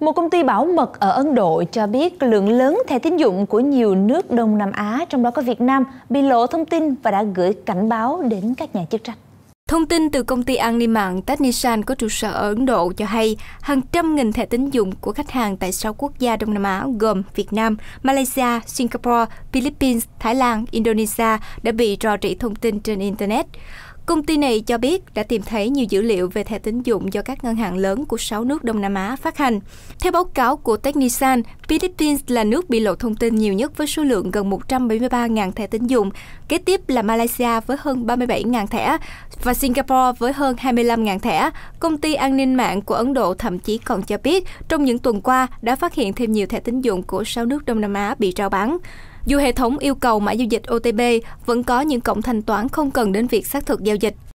Một công ty bảo mật ở Ấn Độ cho biết lượng lớn thẻ tín dụng của nhiều nước Đông Nam Á, trong đó có Việt Nam, bị lộ thông tin và đã gửi cảnh báo đến các nhà chức trách. Thông tin từ công ty an ninh mạng Technishan có trụ sở ở Ấn Độ cho hay hàng trăm nghìn thẻ tín dụng của khách hàng tại 6 quốc gia Đông Nam Á gồm Việt Nam, Malaysia, Singapore, Philippines, Thái Lan, Indonesia đã bị rò rỉ thông tin trên Internet. Công ty này cho biết đã tìm thấy nhiều dữ liệu về thẻ tín dụng do các ngân hàng lớn của 6 nước Đông Nam Á phát hành. Theo báo cáo của Technisan, Philippines là nước bị lộ thông tin nhiều nhất với số lượng gần 173.000 thẻ tín dụng, kế tiếp là Malaysia với hơn 37.000 thẻ và Singapore với hơn 25.000 thẻ. Công ty an ninh mạng của Ấn Độ thậm chí còn cho biết trong những tuần qua đã phát hiện thêm nhiều thẻ tín dụng của 6 nước Đông Nam Á bị rao bán dù hệ thống yêu cầu mã giao dịch OTP vẫn có những cổng thanh toán không cần đến việc xác thực giao dịch.